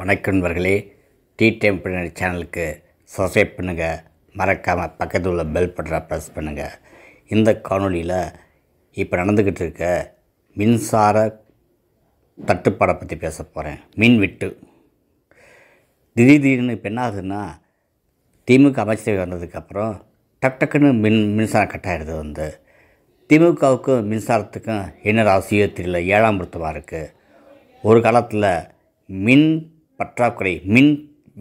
வணக்கம்வர்களே tea time பின்னாடி சேனலுக்கு subscribe பண்ணுங்கள் மறக்காமல் பக்கத்தில் உள்ள பெல் பட்டனை ப்ரெஸ் பண்ணுங்கள் இந்த காணொலியில் இப்போ நடந்துக்கிட்டு இருக்க மின்சார தட்டுப்பாடை பற்றி பேச போகிறேன் மின் விட்டு திடீர் திடீர்னு இப்போ என்ன ஆகுதுன்னா திமுக அமைச்சரவை வந்ததுக்கப்புறம் டக் டக்குன்னு மின் மின்சாரம் கட் ஆகிடுது வந்து திமுகவுக்கும் மின்சாரத்துக்கும் என்ன ராசியோ தெரியல ஏழாம் பொருத்தமாக இருக்குது ஒரு காலத்தில் மின் பற்றாக்குறை மின்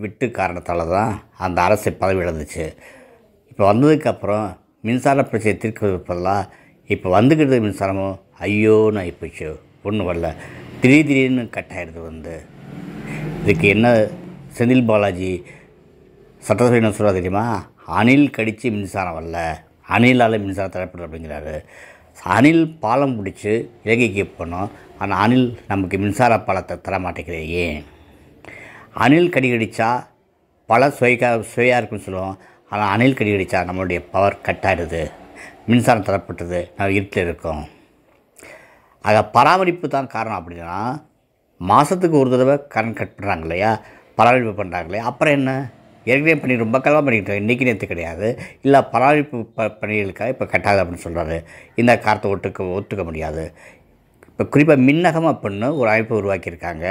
விட்டு காரணத்தால் தான் அந்த அரசு பதவி இழந்துச்சு இப்போ வந்ததுக்கப்புறம் மின்சார பிரச்சனை தீர்க்கிறதுலாம் இப்போ வந்துக்கிட்டு மின்சாரமும் ஐயோன்னு ஆகிப்போச்சு ஒன்றும் வரல திடீர் திடீர்னு கட் ஆகிடுது வந்து இதுக்கு என்ன செந்தில் பாலாஜி சட்டசபை என்ன சொல்கிறா தெரியுமா அணில் கடித்து மின்சாரம் வரல அணிலால் மின்சாரம் தரப்படுது அப்படிங்கிறாரு அணில் பாலம் பிடிச்சி இலங்கைக்கு போனோம் ஆனால் அணில் நமக்கு மின்சார பாலத்தை தர மாட்டேங்கிறது ஏன் அணில் கடி கடித்தா பல சுவைக்கா சுவையாக இருக்குன்னு சொல்லுவோம் ஆனால் அணில் கடி கடித்தா நம்மளுடைய பவர் கட் ஆகிடுது மின்சாரம் தரப்பட்டது நம்ம இருட்டில் இருக்கோம் அதை பராமரிப்பு தான் காரணம் அப்படின்னா மாதத்துக்கு ஒரு தடவை கரண்ட் கட் பண்ணுறாங்க இல்லையா பராமரிப்பு இல்லையா அப்புறம் என்ன ஏற்கனவே பண்ணி ரொம்ப காலமாக பண்ணிக்கிட்டு இன்றைக்கி நேற்று கிடையாது இல்லை பராமரிப்பு ப பணிகளுக்காக இப்போ கட்டாது அப்படின்னு சொல்கிறாரு இந்த காரத்தை ஒட்டுக்க ஒத்துக்க முடியாது இப்போ குறிப்பாக மின்னகம் அப்படின்னு ஒரு அமைப்பு உருவாக்கியிருக்காங்க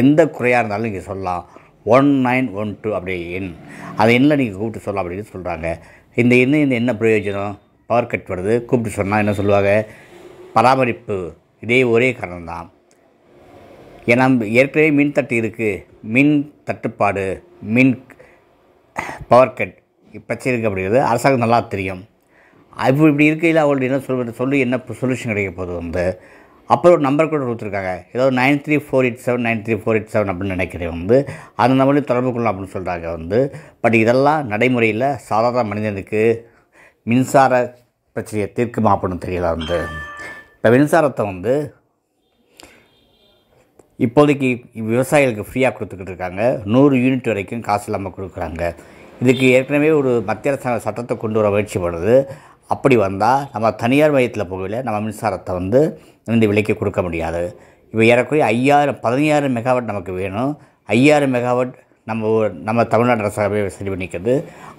எந்த குறையாக இருந்தாலும் நீங்கள் சொல்லலாம் ஒன் நைன் ஒன் டூ அப்படி எண் அந்த எண்ணில் நீங்கள் கூப்பிட்டு சொல்லலாம் அப்படின்னு சொல்கிறாங்க இந்த எண்ணு இந்த என்ன பிரயோஜனம் பவர் கட் வருது கூப்பிட்டு சொன்னால் என்ன சொல்லுவாங்க பராமரிப்பு இதே ஒரே காரணம்தான் ஏன்னா ஏற்கனவே மின் தட்டு இருக்குது மின் தட்டுப்பாடு மின் பவர் கட் பிரச்சனை இருக்குது அப்படிங்கிறது அரசாங்கம் நல்லா தெரியும் அப்படி இப்படி இருக்கையில் அவங்கள்ட்ட என்ன சொல்வது சொல்லி என்ன சொல்யூஷன் கிடைக்க போகுது வந்து அப்புறம் ஒரு நம்பர் கூட கொடுத்துருக்காங்க ஏதோ nine three four eight seven nine three four eight seven அப்படின்னு நினைக்கிறேன் வந்து அந்த நம்பரையும் தொடர்பு கொள்ளலாம் அப்படின்னு சொல்கிறாங்க வந்து பட் இதெல்லாம் நடைமுறையில் சாதாரண மனிதனுக்கு மின்சார பிரச்சனையை தீர்க்குமா அப்படின்னு தெரியல வந்து இப்போ மின்சாரத்தை வந்து இப்போதைக்கு விவசாயிகளுக்கு ஃப்ரீயாக கொடுத்துக்கிட்டு இருக்காங்க நூறு யூனிட் வரைக்கும் காசு இல்லாமல் கொடுக்குறாங்க இதுக்கு ஏற்கனவே ஒரு மத்திய அரசாங்க சட்டத்தை கொண்டு வர முயற்சி பண்ணுது அப்படி வந்தால் நம்ம தனியார் மையத்தில் போகல நம்ம மின்சாரத்தை வந்து இந்த விலைக்கு கொடுக்க முடியாது இப்போ ஏறக்குறைய ஐயாயிரம் பதினாயிரம் மெகாவாட் நமக்கு வேணும் ஐயாயிரம் மெகாவாட் நம்ம நம்ம தமிழ்நாடு அரசாகவே சரி பண்ணிக்கிறது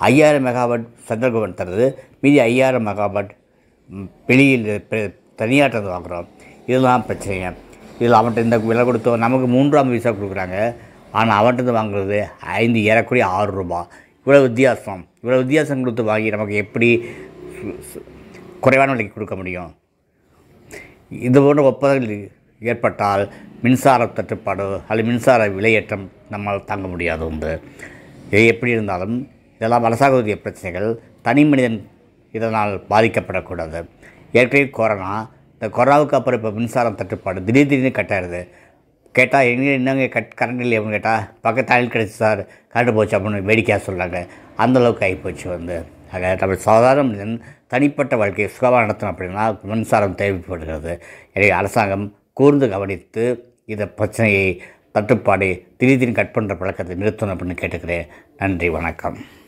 ஐயாயிரம் மெகாவாட் சென்ட்ரல் கவர்மெண்ட் தருது மீதி ஐயாயிரம் மெகாவாட் வெளியில் தனியாட்டது வாங்குகிறோம் இதுதான் பிரச்சனைங்க இதில் அவன்கிட்ட இந்த விலை கொடுத்தோம் நமக்கு மூன்றாம் விசா கொடுக்குறாங்க ஆனால் அவன்கிட்ட வாங்குறது ஐந்து ஏறக்குறைய ஆறு ரூபா இவ்வளோ வித்தியாசம் இவ்வளோ வித்தியாசம் கொடுத்து வாங்கி நமக்கு எப்படி குறைவான விலைக்கு கொடுக்க முடியும் இது போன்ற ஒப்பந்தங்கள் ஏற்பட்டால் மின்சார தட்டுப்பாடு அல்லது மின்சார விலையேற்றம் நம்மால் தாங்க முடியாது உண்டு இது எப்படி இருந்தாலும் இதெல்லாம் அரசாங்க உரிய பிரச்சனைகள் தனி மனிதன் இதனால் பாதிக்கப்படக்கூடாது ஏற்கனவே கொரோனா இந்த கொரோனாவுக்கு அப்புறம் இப்போ மின்சாரம் தட்டுப்பாடு திடீர் திடீர்னு கட்டாயிருது கேட்டால் எங்கே என்னங்க கட் கரண்ட் இல்லை அப்படின்னு கேட்டால் பக்கத்து அயல் கிடச்சி சார் கரண்ட் போச்சு அப்படின்னு வேடிக்கையாக சொல்கிறாங்க அந்தளவுக்கு ஆகிப்போச்சு வந்து ஆக தமிழ் சாதாரண மனிதன் தனிப்பட்ட வாழ்க்கையை சுகமாக நடத்தணும் அப்படின்னா மின்சாரம் தேவைப்படுகிறது எனவே அரசாங்கம் கூர்ந்து கவனித்து இந்த பிரச்சனையை தட்டுப்பாடு திடீர்னு கட் பண்ணுற பழக்கத்தை நிறுத்தணும் அப்படின்னு கேட்டுக்கிறேன் நன்றி வணக்கம்